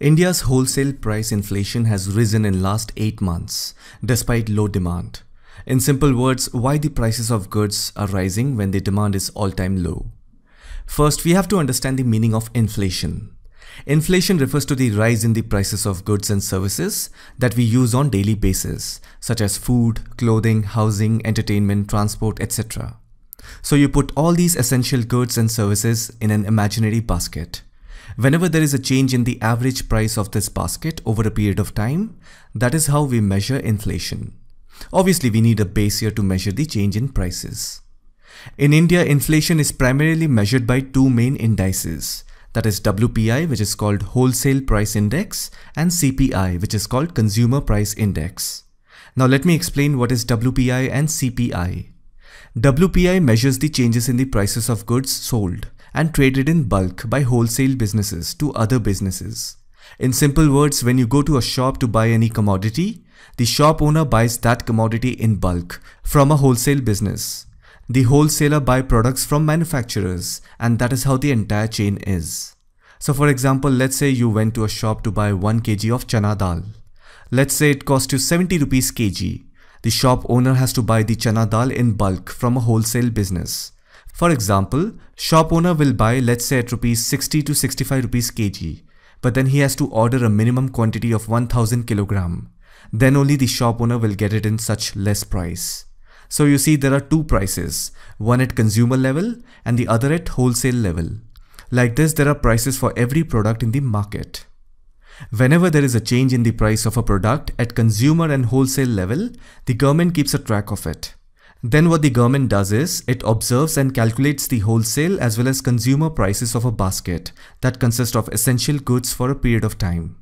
India's wholesale price inflation has risen in last 8 months, despite low demand. In simple words, why the prices of goods are rising when the demand is all-time low. First, we have to understand the meaning of inflation. Inflation refers to the rise in the prices of goods and services that we use on daily basis, such as food, clothing, housing, entertainment, transport, etc. So you put all these essential goods and services in an imaginary basket. Whenever there is a change in the average price of this basket over a period of time, that is how we measure inflation. Obviously, we need a base year to measure the change in prices. In India, inflation is primarily measured by two main indices. That is WPI, which is called Wholesale Price Index, and CPI, which is called Consumer Price Index. Now let me explain what is WPI and CPI. WPI measures the changes in the prices of goods sold and traded in bulk by wholesale businesses to other businesses. In simple words, when you go to a shop to buy any commodity, the shop owner buys that commodity in bulk from a wholesale business. The wholesaler buys products from manufacturers and that is how the entire chain is. So for example, let's say you went to a shop to buy 1 kg of chana dal. Let's say it cost you 70 rupees kg. The shop owner has to buy the chana dal in bulk from a wholesale business. For example, shop owner will buy let's say at rupees 60 to 65 rupees kg, but then he has to order a minimum quantity of 1000 kilogram. Then only the shop owner will get it in such less price. So you see there are two prices, one at consumer level and the other at wholesale level. Like this there are prices for every product in the market. Whenever there is a change in the price of a product at consumer and wholesale level, the government keeps a track of it. Then what the government does is, it observes and calculates the wholesale as well as consumer prices of a basket that consists of essential goods for a period of time.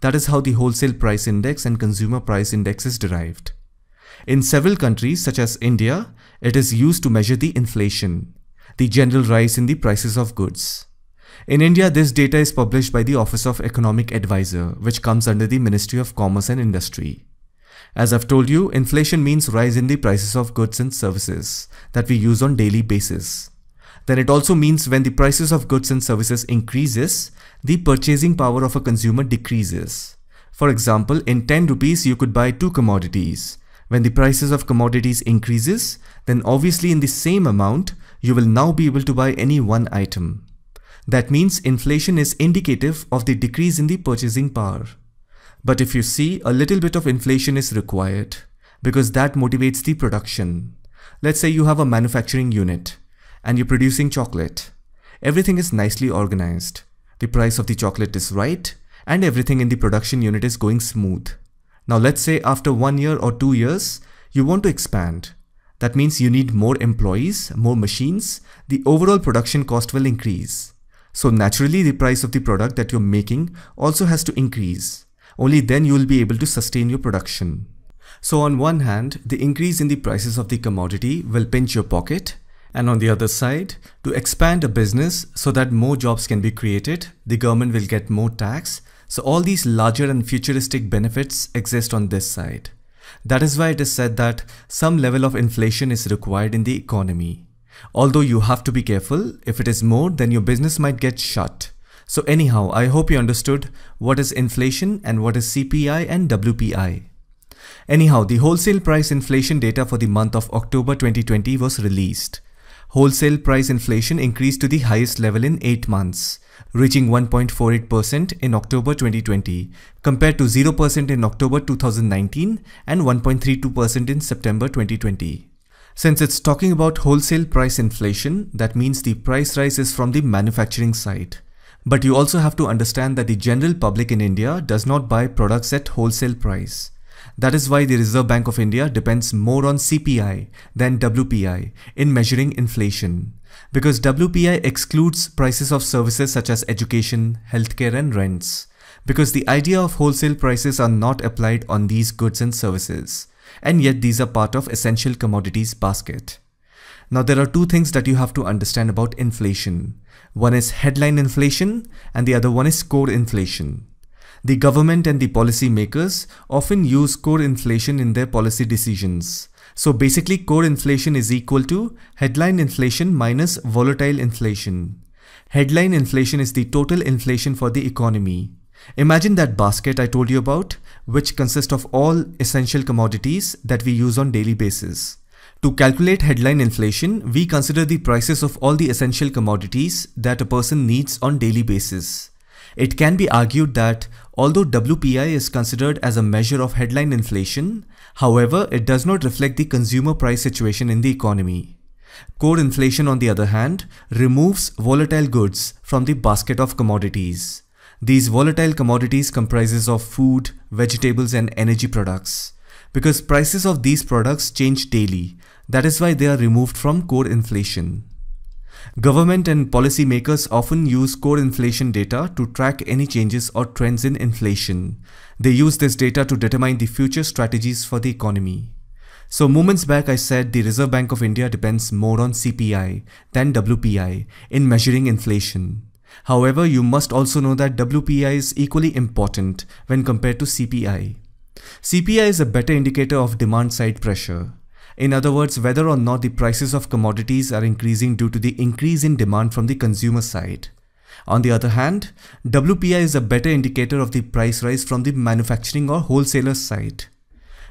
That is how the wholesale price index and consumer price index is derived. In several countries such as India, it is used to measure the inflation, the general rise in the prices of goods. In India, this data is published by the Office of Economic Advisor, which comes under the Ministry of Commerce and Industry. As I've told you, inflation means rise in the prices of goods and services that we use on daily basis. Then it also means when the prices of goods and services increases, the purchasing power of a consumer decreases. For example, in 10 rupees you could buy two commodities. When the prices of commodities increases, then obviously in the same amount, you will now be able to buy any one item. That means inflation is indicative of the decrease in the purchasing power. But if you see, a little bit of inflation is required because that motivates the production. Let's say you have a manufacturing unit and you're producing chocolate. Everything is nicely organized. The price of the chocolate is right and everything in the production unit is going smooth. Now let's say after one year or two years, you want to expand. That means you need more employees, more machines, the overall production cost will increase. So naturally the price of the product that you're making also has to increase. Only then you will be able to sustain your production. So on one hand, the increase in the prices of the commodity will pinch your pocket. And on the other side, to expand a business so that more jobs can be created, the government will get more tax. So all these larger and futuristic benefits exist on this side. That is why it is said that some level of inflation is required in the economy. Although you have to be careful, if it is more then your business might get shut. So anyhow, I hope you understood what is inflation and what is CPI and WPI. Anyhow, the wholesale price inflation data for the month of October 2020 was released. Wholesale price inflation increased to the highest level in 8 months, reaching 1.48% in October 2020, compared to 0% in October 2019 and 1.32% in September 2020. Since it's talking about wholesale price inflation, that means the price rise is from the manufacturing side. But you also have to understand that the general public in India does not buy products at wholesale price. That is why the Reserve Bank of India depends more on CPI than WPI in measuring inflation. Because WPI excludes prices of services such as education, healthcare and rents. Because the idea of wholesale prices are not applied on these goods and services. And yet these are part of essential commodities basket. Now there are two things that you have to understand about inflation. One is headline inflation and the other one is core inflation. The government and the policy makers often use core inflation in their policy decisions. So basically core inflation is equal to headline inflation minus volatile inflation. Headline inflation is the total inflation for the economy. Imagine that basket I told you about, which consists of all essential commodities that we use on daily basis. To calculate headline inflation, we consider the prices of all the essential commodities that a person needs on daily basis. It can be argued that although WPI is considered as a measure of headline inflation, however, it does not reflect the consumer price situation in the economy. Core inflation, on the other hand, removes volatile goods from the basket of commodities. These volatile commodities comprises of food, vegetables and energy products. Because prices of these products change daily, that is why they are removed from core inflation. Government and policymakers often use core inflation data to track any changes or trends in inflation. They use this data to determine the future strategies for the economy. So moments back I said the Reserve Bank of India depends more on CPI than WPI in measuring inflation. However, you must also know that WPI is equally important when compared to CPI. CPI is a better indicator of demand side pressure. In other words, whether or not the prices of commodities are increasing due to the increase in demand from the consumer side. On the other hand, WPI is a better indicator of the price rise from the manufacturing or wholesaler side.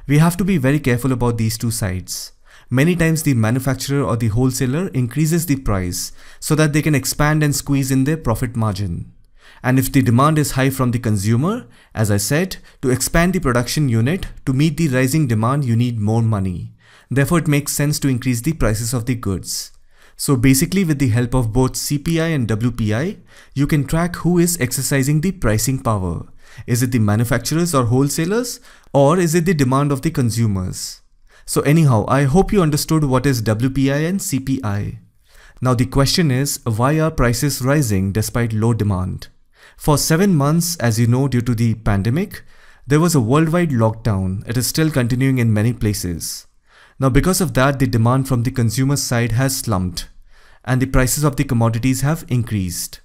We have to be very careful about these two sides. Many times the manufacturer or the wholesaler increases the price so that they can expand and squeeze in their profit margin. And if the demand is high from the consumer, as I said, to expand the production unit, to meet the rising demand you need more money. Therefore, it makes sense to increase the prices of the goods. So basically with the help of both CPI and WPI, you can track who is exercising the pricing power. Is it the manufacturers or wholesalers or is it the demand of the consumers? So anyhow, I hope you understood what is WPI and CPI. Now the question is, why are prices rising despite low demand? For 7 months, as you know due to the pandemic, there was a worldwide lockdown. It is still continuing in many places. Now because of that, the demand from the consumer side has slumped and the prices of the commodities have increased.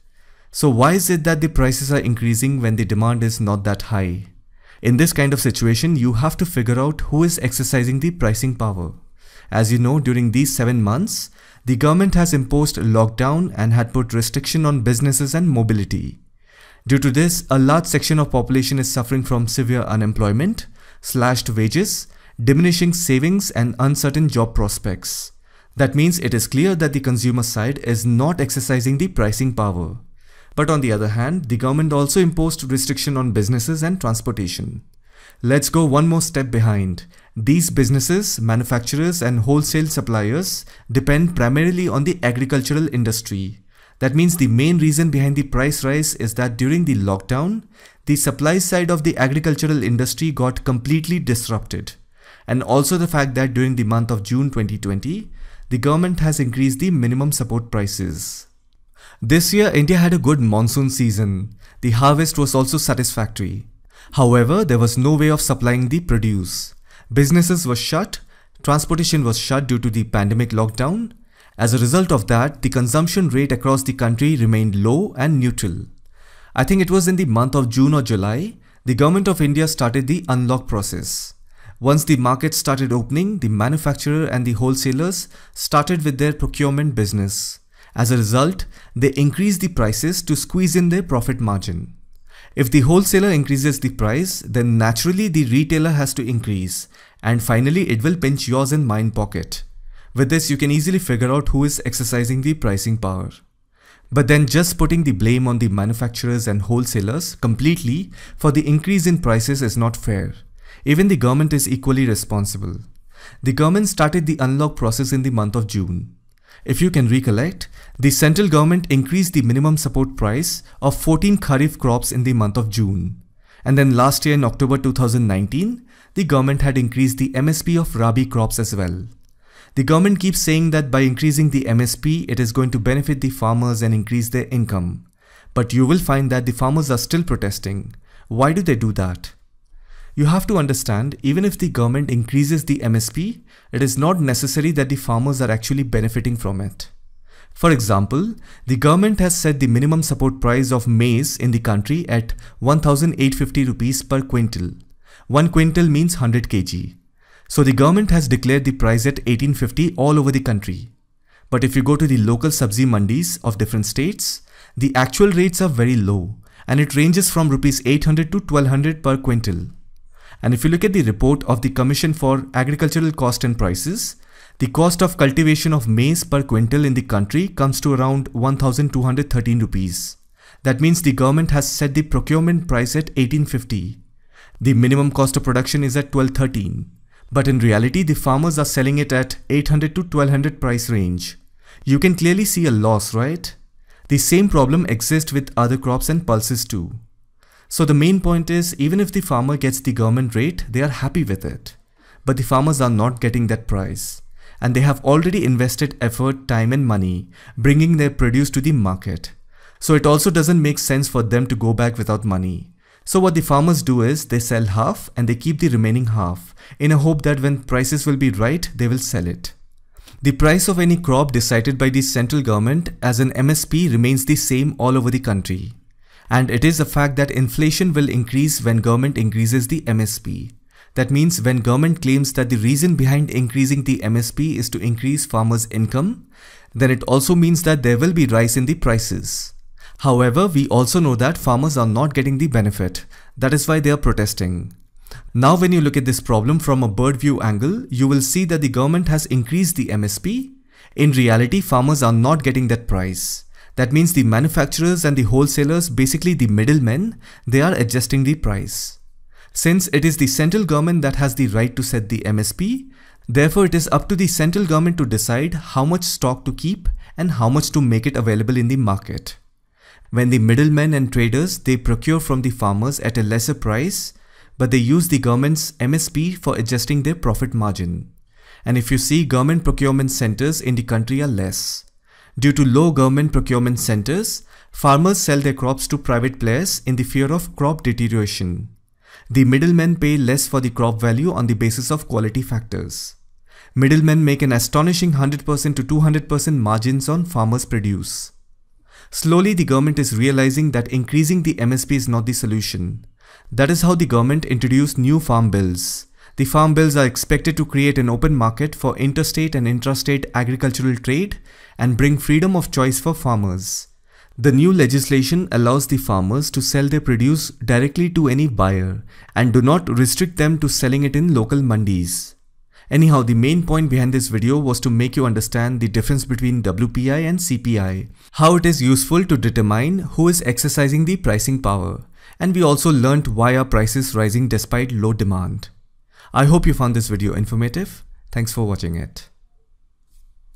So why is it that the prices are increasing when the demand is not that high? In this kind of situation, you have to figure out who is exercising the pricing power. As you know, during these 7 months, the government has imposed lockdown and had put restriction on businesses and mobility. Due to this, a large section of population is suffering from severe unemployment, slashed wages diminishing savings and uncertain job prospects. That means it is clear that the consumer side is not exercising the pricing power. But on the other hand, the government also imposed restriction on businesses and transportation. Let's go one more step behind. These businesses, manufacturers and wholesale suppliers depend primarily on the agricultural industry. That means the main reason behind the price rise is that during the lockdown, the supply side of the agricultural industry got completely disrupted and also the fact that during the month of June 2020, the government has increased the minimum support prices. This year, India had a good monsoon season. The harvest was also satisfactory. However, there was no way of supplying the produce. Businesses were shut, transportation was shut due to the pandemic lockdown. As a result of that, the consumption rate across the country remained low and neutral. I think it was in the month of June or July, the government of India started the unlock process. Once the market started opening, the manufacturer and the wholesalers started with their procurement business. As a result, they increased the prices to squeeze in their profit margin. If the wholesaler increases the price, then naturally the retailer has to increase and finally it will pinch yours and mine pocket. With this, you can easily figure out who is exercising the pricing power. But then just putting the blame on the manufacturers and wholesalers completely for the increase in prices is not fair. Even the government is equally responsible. The government started the unlock process in the month of June. If you can recollect, the central government increased the minimum support price of 14 kharif crops in the month of June. And then last year in October 2019, the government had increased the MSP of Rabi crops as well. The government keeps saying that by increasing the MSP, it is going to benefit the farmers and increase their income. But you will find that the farmers are still protesting. Why do they do that? You have to understand, even if the government increases the MSP, it is not necessary that the farmers are actually benefiting from it. For example, the government has set the minimum support price of maize in the country at 1850 rupees per quintal. 1 quintal means 100 kg. So the government has declared the price at 1850 all over the country. But if you go to the local subsidy mandis of different states, the actual rates are very low and it ranges from rupees 800 to 1200 per quintal. And if you look at the report of the Commission for Agricultural Cost and Prices, the cost of cultivation of maize per quintal in the country comes to around 1213 rupees. That means the government has set the procurement price at 1850. The minimum cost of production is at 1213. But in reality, the farmers are selling it at 800 to 1200 price range. You can clearly see a loss, right? The same problem exists with other crops and pulses too. So the main point is even if the farmer gets the government rate, they are happy with it. But the farmers are not getting that price. And they have already invested effort, time and money, bringing their produce to the market. So it also doesn't make sense for them to go back without money. So what the farmers do is they sell half and they keep the remaining half in a hope that when prices will be right, they will sell it. The price of any crop decided by the central government as an MSP remains the same all over the country. And it is the fact that inflation will increase when government increases the MSP. That means when government claims that the reason behind increasing the MSP is to increase farmers' income, then it also means that there will be rise in the prices. However, we also know that farmers are not getting the benefit. That is why they are protesting. Now when you look at this problem from a bird view angle, you will see that the government has increased the MSP. In reality, farmers are not getting that price. That means the manufacturers and the wholesalers, basically the middlemen, they are adjusting the price. Since it is the central government that has the right to set the MSP, therefore it is up to the central government to decide how much stock to keep and how much to make it available in the market. When the middlemen and traders, they procure from the farmers at a lesser price, but they use the government's MSP for adjusting their profit margin. And if you see government procurement centers in the country are less. Due to low government procurement centers, farmers sell their crops to private players in the fear of crop deterioration. The middlemen pay less for the crop value on the basis of quality factors. Middlemen make an astonishing 100% to 200% margins on farmers' produce. Slowly, the government is realizing that increasing the MSP is not the solution. That is how the government introduced new farm bills. The farm bills are expected to create an open market for interstate and intrastate agricultural trade and bring freedom of choice for farmers. The new legislation allows the farmers to sell their produce directly to any buyer and do not restrict them to selling it in local mandis. Anyhow, the main point behind this video was to make you understand the difference between WPI and CPI, how it is useful to determine who is exercising the pricing power, and we also learnt why are prices rising despite low demand. I hope you found this video informative. Thanks for watching it.